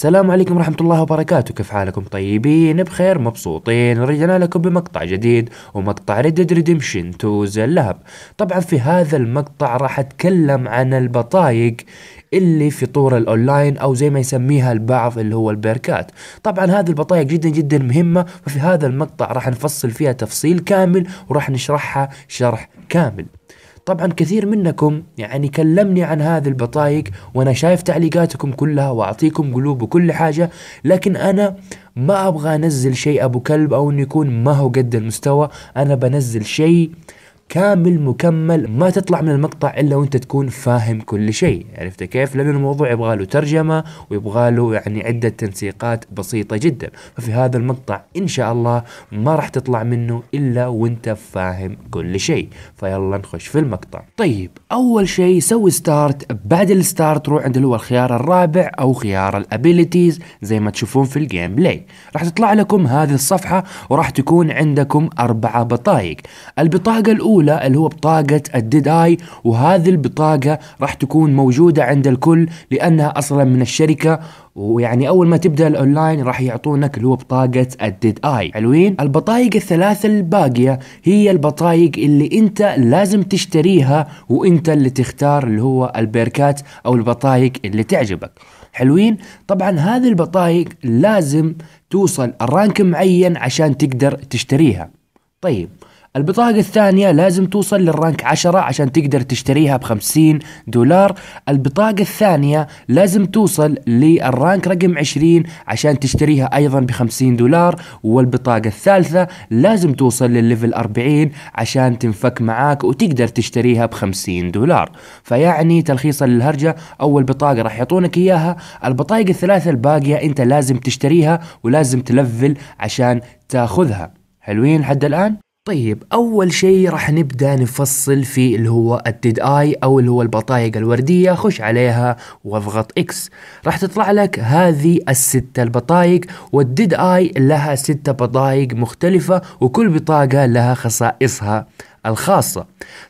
السلام عليكم ورحمة الله وبركاته كيف حالكم طيبين بخير مبسوطين رجعنا لكم بمقطع جديد ومقطع ريد ريدمشن 2 اللهب طبعا في هذا المقطع راح اتكلم عن البطايق اللي في طور الاونلاين او زي ما يسميها البعض اللي هو البيركات طبعا هذه البطايق جدا جدا مهمة وفي هذا المقطع راح نفصل فيها تفصيل كامل وراح نشرحها شرح كامل طبعا كثير منكم يعني كلمني عن هذه البطايق وانا شايف تعليقاتكم كلها واعطيكم قلوب وكل حاجة لكن انا ما ابغى انزل شيء ابو كلب او انه يكون ما هو قد المستوى انا بنزل شيء آه كامل مكمل ما تطلع من المقطع الا وانت تكون فاهم كل شيء عرفت كيف لان الموضوع يبغى له ترجمه ويبغى له يعني عده تنسيقات بسيطه جدا ففي هذا المقطع ان شاء الله ما راح تطلع منه الا وانت فاهم كل شيء فيلا نخش في المقطع طيب اول شيء سوي ستارت بعد الستارت روح عند اللي هو الخيار الرابع او خيار الابيليتيز زي ما تشوفون في الجيم بلاي راح تطلع لكم هذه الصفحه وراح تكون عندكم اربعه بطايق البطاقه الاولى الاولى اللي هو بطاقه الديد اي وهذه البطاقه راح تكون موجوده عند الكل لانها اصلا من الشركه ويعني اول ما تبدا الاونلاين راح يعطونك اللي هو بطاقه الديد اي حلوين البطايق الثلاثه الباقيه هي البطايق اللي انت لازم تشتريها وانت اللي تختار اللي هو البيركات او البطايق اللي تعجبك حلوين طبعا هذه البطايق لازم توصل الرانك معين عشان تقدر تشتريها طيب البطاقة الثانية لازم توصل للرانك 10 عشان تقدر تشتريها ب 50 دولار البطاقة الثانية لازم توصل للرانك رقم 20 عشان تشتريها أيضا ب 50 دولار والبطاقة الثالثة لازم توصل للليفل 40 عشان تنفك معاك وتقدر تشتريها ب 50 دولار فيعني تلخيصا للهرجة أول بطاقة راح يعطونك إياها البطايق الثلاثة الباقية أنت لازم تشتريها ولازم تلفل عشان تاخذها حلوين حد الآن؟ طيب أول شيء راح نبدأ نفصل في اللي هو الديد آي أو اللي هو البطايق الوردية خش عليها واضغط إكس راح تطلع لك هذه الستة البطايق والديد آي لها ستة بطايق مختلفة وكل بطاقة لها خصائصها الخاصة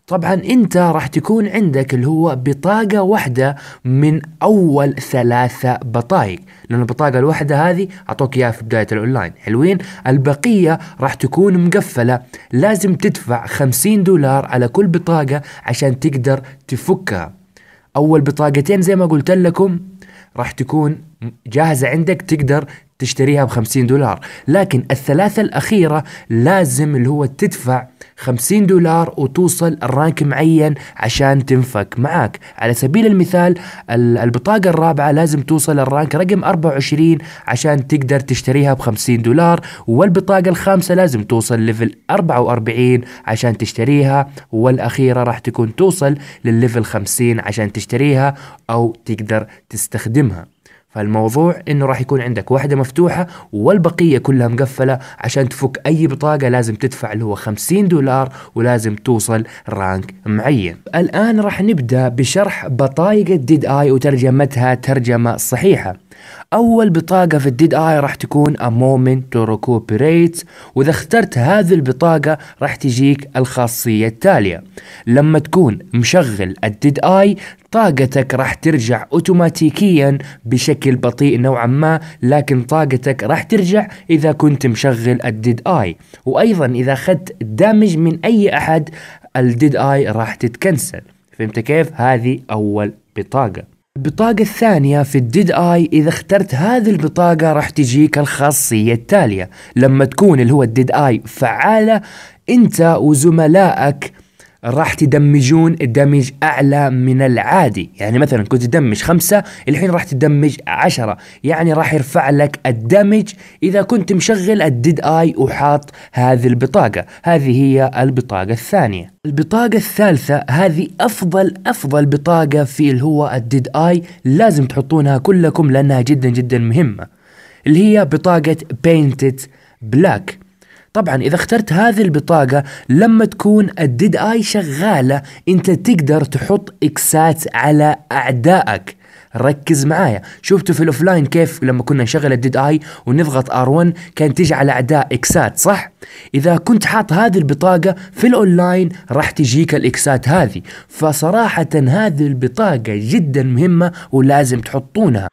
طبعا انت راح تكون عندك اللي هو بطاقة واحدة من اول ثلاثة بطايق لان البطاقة الواحدة هذه اعطوك اياها في بداية الاونلاين حلوين البقية راح تكون مقفلة لازم تدفع 50 دولار على كل بطاقة عشان تقدر تفكها اول بطاقتين زي ما قلت لكم راح تكون جاهزة عندك تقدر تشتريها ب 50 دولار لكن الثلاثة الأخيرة لازم اللي هو تدفع 50 دولار وتوصل الرانك معين عشان تنفك معك على سبيل المثال البطاقة الرابعة لازم توصل الرانك رقم 24 عشان تقدر تشتريها ب 50 دولار والبطاقة الخامسة لازم توصل ليفل 44 عشان تشتريها والأخيرة راح تكون توصل للليفل 50 عشان تشتريها أو تقدر تستخدمها فالموضوع انه راح يكون عندك واحده مفتوحه والبقيه كلها مقفله عشان تفك اي بطاقه لازم تدفع اللي هو 50 دولار ولازم توصل رانك معين. الان راح نبدا بشرح بطايق الديد اي وترجمتها ترجمه صحيحه. اول بطاقه في الديد اي راح تكون a moment to recuperate واذا اخترت هذه البطاقه راح تجيك الخاصيه التاليه لما تكون مشغل الديد اي طاقتك راح ترجع اوتوماتيكيا بشكل بطيء نوعا ما لكن طاقتك راح ترجع اذا كنت مشغل الديد اي وايضا اذا اخذت دامج من اي احد الديد اي راح تتكنسل فهمت كيف هذه اول بطاقه البطاقة الثانية في الديد اي اذا اخترت هذه البطاقة راح تجيك الخاصية التالية لما تكون اللي هو الديد اي فعالة انت وزملائك راح تدمجون دمج اعلى من العادي يعني مثلا كنت تدمج خمسة الحين راح تدمج عشرة يعني راح يرفع لك الدمج اذا كنت مشغل الديد اي وحاط هذه البطاقة هذه هي البطاقة الثانية البطاقة الثالثة هذه أفضل أفضل بطاقة في اللي هو الديد آي لازم تحطونها كلكم لأنها جدا جدا مهمة اللي هي بطاقة بينتد بلاك طبعا اذا اخترت هذه البطاقه لما تكون الديد اي شغاله انت تقدر تحط اكسات على اعدائك ركز معايا شفتوا في الاوفلاين كيف لما كنا نشغل الديد اي ونضغط ار1 كان تجي على اعداء اكسات صح اذا كنت حاط هذه البطاقه في الاونلاين راح تجيك الاكسات هذه فصراحه هذه البطاقه جدا مهمه ولازم تحطونها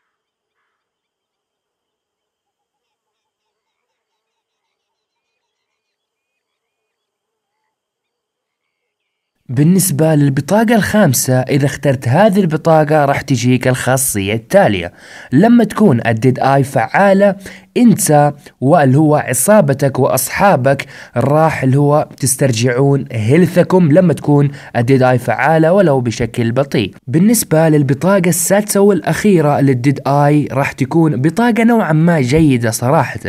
بالنسبة للبطاقة الخامسة إذا اخترت هذه البطاقة راح تجيك الخاصية التالية لما تكون الديد آي فعالة انت واللي هو عصابتك واصحابك راح اللي هو تسترجعون هيلثكم لما تكون الديد اي فعاله ولو بشكل بطيء بالنسبه للبطاقه السادسه والاخيره للديد اي راح تكون بطاقه نوعا ما جيده صراحه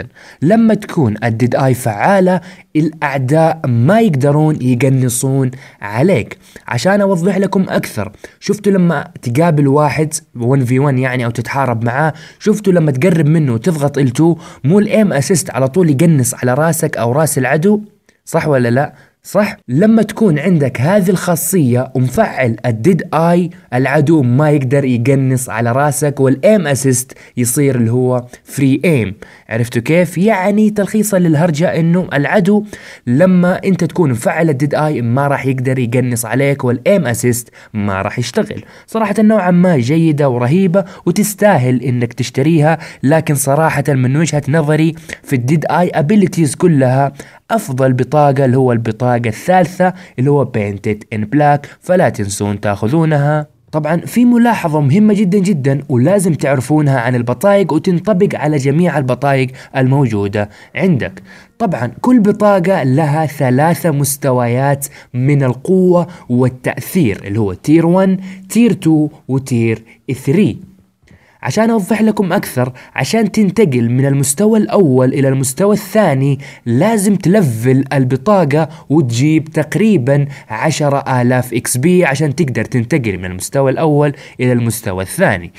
لما تكون الديد اي فعاله الاعداء ما يقدرون يقنصون عليك عشان اوضح لكم اكثر شفتوا لما تقابل واحد 1 في 1 يعني او تتحارب معاه شفتوا لما تقرب منه وتضغط ال2 مو الايم اسيست على طول يقنص على راسك او راس العدو صح ولا لا صح؟ لما تكون عندك هذه الخاصية ومفعل الديد اي العدو ما يقدر يقنص على راسك والايم اسيست يصير اللي هو فري ايم عرفتوا كيف؟ يعني تلخيصا للهرجة انه العدو لما انت تكون مفعل الديد اي ما راح يقدر يقنص عليك والايم اسيست ما راح يشتغل صراحة نوعا ما جيدة ورهيبة وتستاهل انك تشتريها لكن صراحة من وجهة نظري في الديد اي ابيلتيز كلها افضل بطاقه اللي هو البطاقه الثالثه اللي هو بينتد ان بلاك فلا تنسون تاخذونها طبعا في ملاحظة مهمة جدا جدا ولازم تعرفونها عن البطايق وتنطبق على جميع البطايق الموجودة عندك طبعا كل بطاقة لها ثلاثة مستويات من القوة والتأثير اللي هو تير 1 تير 2 وتير 3 عشان أوضح لكم أكثر عشان تنتقل من المستوى الأول إلى المستوى الثاني لازم تلفل البطاقة وتجيب تقريبا آلاف إكس بي عشان تقدر تنتقل من المستوى الأول إلى المستوى الثاني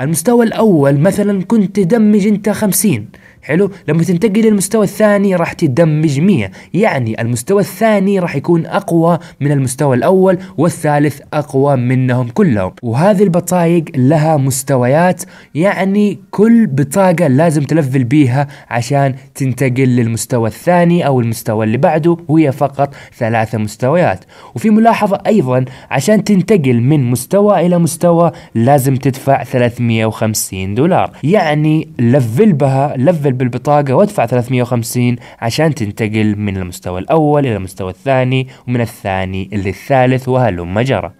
المستوى الأول مثلا كنت تدمج أنت 50 حلو لما تنتقل للمستوى الثاني راح تدمج 100 يعني المستوى الثاني راح يكون اقوى من المستوى الاول والثالث اقوى منهم كلهم وهذه البطايق لها مستويات يعني كل بطاقة لازم تلفل بيها عشان تنتقل للمستوى الثاني او المستوى اللي بعده وهي فقط ثلاثة مستويات وفي ملاحظة ايضا عشان تنتقل من مستوى الى مستوى لازم تدفع 350 دولار يعني لفل بها لفل احتفل بالبطاقة وادفع 350 عشان تنتقل من المستوى الأول إلى المستوى الثاني ومن الثاني للثالث وهلم جرى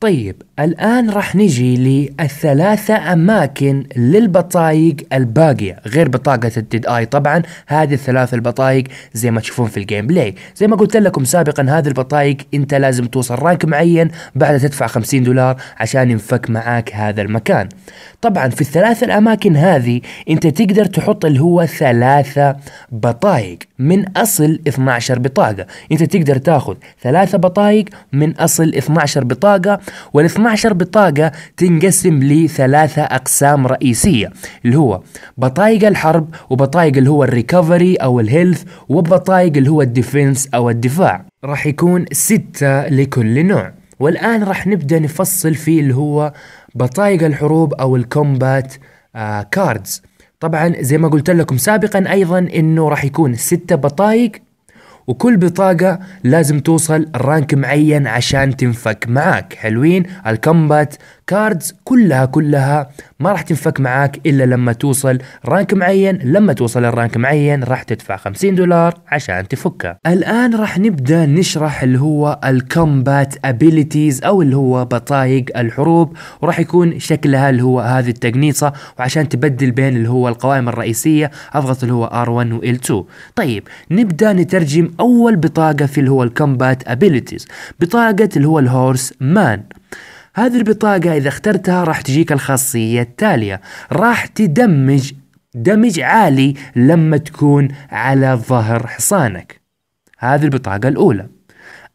طيب الآن راح نجي للثلاثة أماكن للبطايق الباقية غير بطاقة الديد آي طبعا هذه الثلاث البطايق زي ما تشوفون في الجيم بلاي زي ما قلت لكم سابقا هذه البطايق انت لازم توصل رانك معين بعدها تدفع 50 دولار عشان ينفك معاك هذا المكان طبعا في الثلاث الأماكن هذه أنت تقدر تحط اللي هو ثلاثة بطايق من أصل 12 بطاقة أنت تقدر تاخذ ثلاثة بطايق من أصل 12 بطاقة وال 12 بطاقة تنقسم لثلاثة أقسام رئيسية اللي هو بطايق الحرب وبطايق اللي هو الريكفري أو الهيلث وبطايق اللي هو الديفنس أو الدفاع راح يكون ستة لكل نوع والآن راح نبدأ نفصل في اللي هو بطايق الحروب او الكومبات كاردز آه، طبعا زي ما قلت لكم سابقا ايضا انه راح يكون ستة بطايق وكل بطاقة لازم توصل رانك معين عشان تنفك معاك حلوين الكومبات كاردز كلها كلها ما راح تنفك معاك الا لما توصل رانك معين لما توصل الرانك معين راح تدفع 50 دولار عشان تفكها الان راح نبدا نشرح اللي هو الكومبات ابيليتيز او اللي هو بطايق الحروب وراح يكون شكلها اللي هو هذه التقنيصه وعشان تبدل بين اللي هو القوائم الرئيسيه اضغط اللي هو ار 1 وال 2 طيب نبدا نترجم اول بطاقه في اللي هو الكومبات ابيليتيز بطاقه اللي هو الهورس مان هذه البطاقة إذا اخترتها راح تجيك الخاصية التالية راح تدمج دمج عالي لما تكون على ظهر حصانك هذه البطاقة الأولى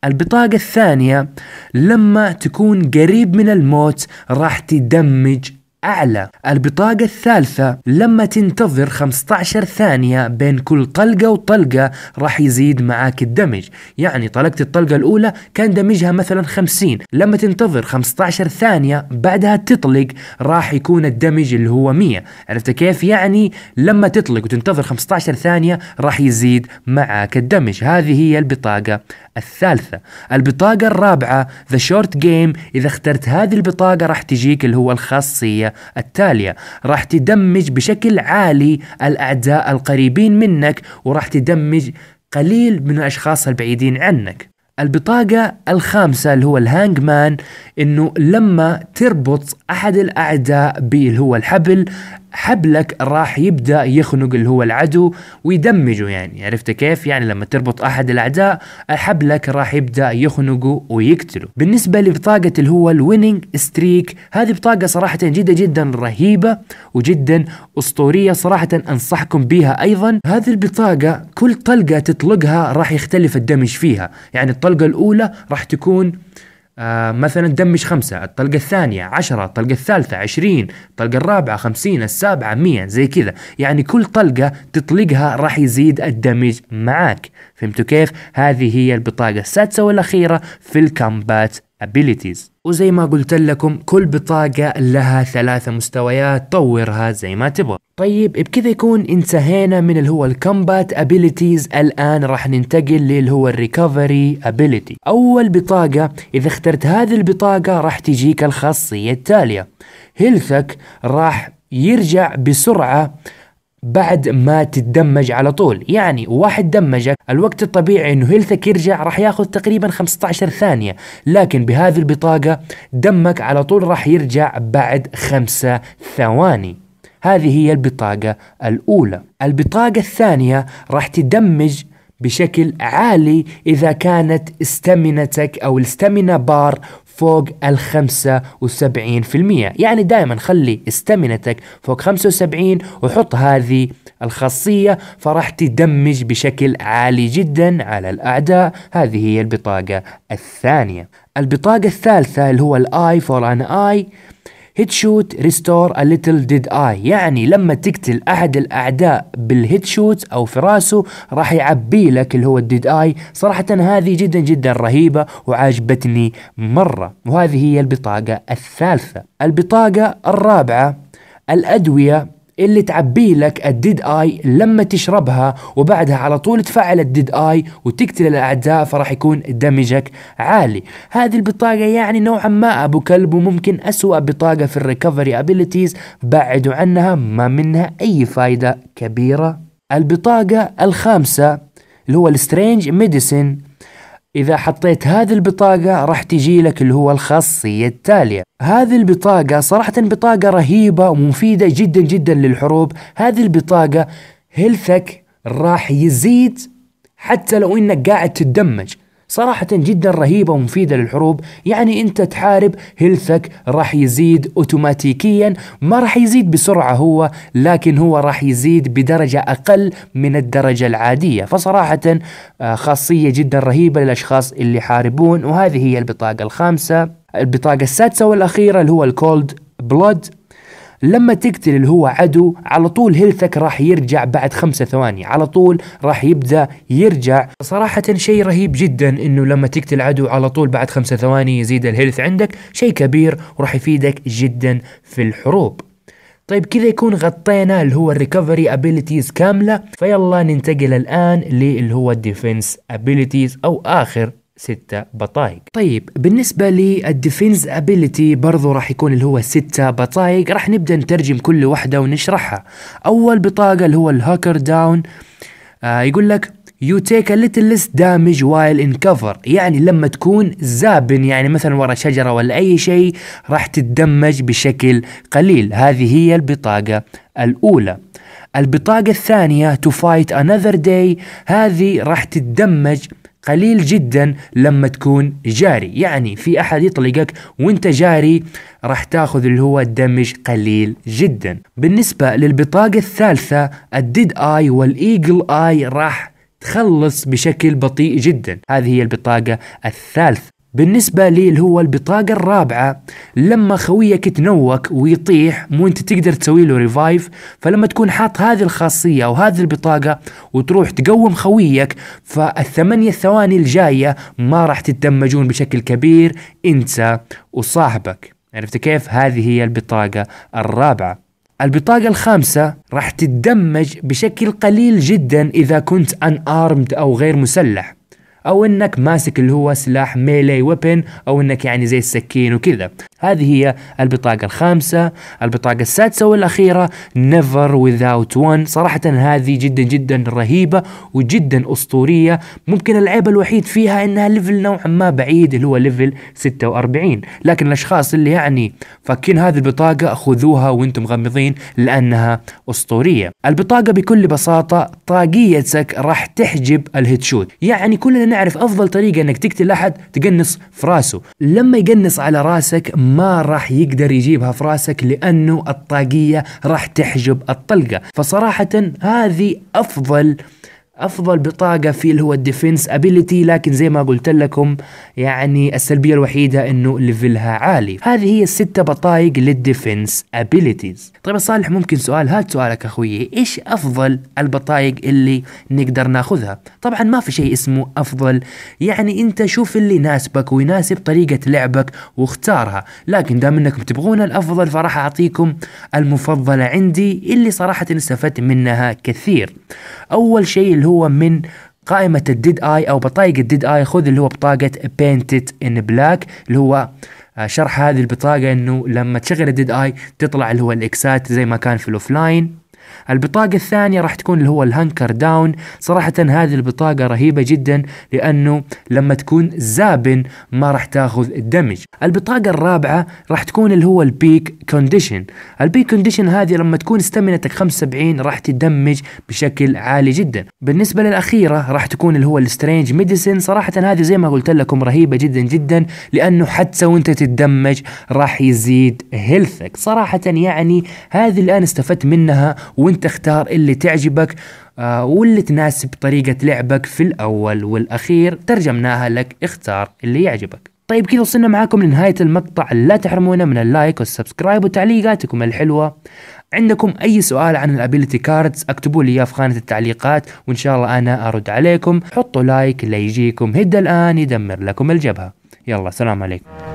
البطاقة الثانية لما تكون قريب من الموت راح تدمج أعلى البطاقة الثالثة لما تنتظر 15 ثانية بين كل طلقة وطلقة راح يزيد معاك الدمج يعني طلقت الطلقة الأولى كان دمجها مثلا 50 لما تنتظر 15 ثانية بعدها تطلق راح يكون الدمج اللي هو 100 عرفت كيف يعني لما تطلق وتنتظر 15 ثانية راح يزيد معاك الدمج هذه هي البطاقة الثالثة البطاقة الرابعة The Short Game إذا اخترت هذه البطاقة راح تجيك اللي هو الخاصية التالية راح تدمج بشكل عالي الأعداء القريبين منك وراح تدمج قليل من الأشخاص البعيدين عنك البطاقة الخامسة اللي هو الهانج مان انه لما تربط احد الاعداء به هو الحبل حبلك راح يبدا يخنق اللي هو العدو ويدمجه يعني عرفت كيف يعني لما تربط احد الاعداء حبلك راح يبدا يخنقه ويقتله بالنسبه لبطاقه اللي هو الويننج ستريك هذه بطاقه صراحه جدا جدا رهيبه وجدا اسطوريه صراحه انصحكم بها ايضا هذه البطاقه كل طلقه تطلقها راح يختلف الدمج فيها يعني الطلقه الاولى راح تكون آه، مثلا دمج خمسة الطلقة الثانية عشرة الطلقة الثالثة عشرين الطلقة الرابعة خمسين السابعة مية زي كذا يعني كل طلقة تطلقها راح يزيد الدمج معاك فهمتوا كيف؟ هذه هي البطاقة السادسة والأخيرة في الكامبات abilities وزي ما قلت لكم كل بطاقة لها ثلاثة مستويات طورها زي ما تبغى طيب بكذا يكون انتهينا من اللي هو الكومبات ابيليتيز الان راح ننتقل للي هو الريكفري ابيليتي اول بطاقة اذا اخترت هذه البطاقة راح تجيك الخاصية التالية هيلثك راح يرجع بسرعة بعد ما تتدمج على طول يعني واحد دمجك الوقت الطبيعي انه هيلثك يرجع راح ياخذ تقريبا 15 ثانية لكن بهذه البطاقة دمك على طول راح يرجع بعد خمسة ثواني هذه هي البطاقة الأولى البطاقة الثانية راح تدمج بشكل عالي إذا كانت استمنتك أو الاستمنة بار فوق ال 75% يعني دائما خلي استمنتك فوق 75 وحط هذه الخاصية فراح تدمج بشكل عالي جدا على الأعداء هذه هي البطاقة الثانية البطاقة الثالثة اللي هو الاي فور ان اي هيت شوت ريستور ا ليتل ديد اي يعني لما تقتل احد الاعداء بالهيت شوت او في راسه راح يعبي لك اللي هو الديد اي صراحه هذه جدا جدا رهيبه وعاجبتني مره وهذه هي البطاقه الثالثه البطاقه الرابعه الادويه اللي تعبيه لك الديد اي لما تشربها وبعدها على طول تفعل الديد اي وتقتل الاعداء فراح يكون دمجك عالي هذه البطاقه يعني نوعا ما ابو كلب وممكن اسوأ بطاقه في الريكفري ابيليتيز بعدوا عنها ما منها اي فائده كبيره البطاقه الخامسه اللي هو السترينج ميديسن إذا حطيت هذه البطاقة راح تجي لك اللي هو الخاصية التالية هذه البطاقة صراحة بطاقة رهيبة ومفيدة جدا جدا للحروب هذه البطاقة هيلثك راح يزيد حتى لو انك قاعد تدمج صراحة جدا رهيبة ومفيدة للحروب يعني انت تحارب هيلثك راح يزيد اوتوماتيكيا ما راح يزيد بسرعة هو لكن هو راح يزيد بدرجة اقل من الدرجة العادية فصراحة آه، خاصية جدا رهيبة للاشخاص اللي يحاربون وهذه هي البطاقة الخامسة البطاقة السادسة والاخيرة اللي هو الكولد بلود لما تقتل اللي هو عدو على طول هيلثك راح يرجع بعد خمسة ثواني على طول راح يبدأ يرجع صراحة شيء رهيب جدا انه لما تقتل عدو على طول بعد خمسة ثواني يزيد الهيلث عندك شيء كبير وراح يفيدك جدا في الحروب طيب كذا يكون غطينا اللي هو الريكفري ابيليتيز كامله فيلا ننتقل الان للي هو الديفنس ابيليتيز او اخر ستة بطايق طيب بالنسبة للديفينز ابيليتي برضو راح يكون اللي هو ستة بطايق راح نبدأ نترجم كل واحدة ونشرحها أول بطاقة اللي هو الهاكر داون آه يقول لك you take a little less damage while in cover يعني لما تكون زابن يعني مثلا ورا شجرة ولا أي شيء راح تتدمج بشكل قليل هذه هي البطاقة الأولى البطاقة الثانية to fight another day هذه راح تتدمج قليل جدا لما تكون جاري يعني في احد يطلقك وانت جاري راح تاخذ اللي هو الدمج قليل جدا بالنسبة للبطاقة الثالثة الديد اي والايجل اي راح تخلص بشكل بطيء جدا هذه هي البطاقة الثالثة بالنسبة لي اللي هو البطاقة الرابعة لما خويك يتنوك ويطيح مو انت تقدر تسوي له ريفايف فلما تكون حاط هذه الخاصية او هذه البطاقة وتروح تقوم خويك فالثمانية الثواني الجاية ما راح تتدمجون بشكل كبير انت وصاحبك عرفت كيف هذه هي البطاقة الرابعة البطاقة الخامسة راح تتدمج بشكل قليل جدا إذا كنت أن أرمد أو غير مسلح او انك ماسك اللي هو سلاح ميلي ويبن او انك يعني زي السكين وكذا هذه هي البطاقة الخامسة البطاقة السادسة والأخيرة Never Without One صراحة هذه جدا جدا رهيبة وجدا أسطورية ممكن العيب الوحيد فيها أنها ليفل نوعا ما بعيد اللي هو ليفل 46 لكن الأشخاص اللي يعني فاكين هذه البطاقة خذوها وانتم مغمضين لأنها أسطورية البطاقة بكل بساطة طاقيتك راح تحجب الهيتشوت يعني كلنا نعرف أفضل طريقة أنك تقتل أحد تقنص في راسه لما يقنص على راسك ما راح يقدر يجيبها في راسك لانه الطاقيه راح تحجب الطلقه فصراحه هذه افضل افضل بطاقه في اللي هو الديفنس ابيليتي لكن زي ما قلت لكم يعني السلبيه الوحيده انه ليفلها عالي هذه هي الستة بطايق للديفنس ابيليتيز طيب صالح ممكن سؤال هات سؤالك اخوي ايش افضل البطايق اللي نقدر ناخذها طبعا ما في شيء اسمه افضل يعني انت شوف اللي يناسبك ويناسب طريقه لعبك واختارها لكن دام انكم تبغون الافضل فراح اعطيكم المفضله عندي اللي صراحه استفدت منها كثير اول شيء اللي هو من قائمة الديد اي او بطايق الديد اي خذ اللي هو بطاقة بينتد ان بلاك اللي هو آه، شرح هذه البطاقة انه لما تشغل الديد اي تطلع اللي هو الاكسات زي ما كان في الاوفلاين البطاقة الثانية راح تكون اللي هو الهانكر داون صراحة هذه البطاقة رهيبة جدا لأنه لما تكون زابن ما راح تاخذ الدمج البطاقة الرابعة راح تكون اللي هو البيك كونديشن البيك كونديشن هذه لما تكون استمنتك 75 راح تدمج بشكل عالي جدا بالنسبة للأخيرة راح تكون اللي هو السترينج ميديسن صراحة هذه زي ما قلت لكم رهيبة جدا جدا لأنه حتى وانت تتدمج راح يزيد هيلثك صراحة يعني هذه الآن استفدت منها وانت اختار اللي تعجبك آه، واللي تناسب طريقة لعبك في الأول والأخير ترجمناها لك اختار اللي يعجبك طيب كذا وصلنا معاكم لنهاية المقطع لا تحرمونا من اللايك والسبسكرايب وتعليقاتكم الحلوة عندكم أي سؤال عن الابيلتي كاردز اكتبوا لي إياه في خانة التعليقات وإن شاء الله أنا أرد عليكم حطوا لايك ليجيكم هدى الآن يدمر لكم الجبهة يلا سلام عليكم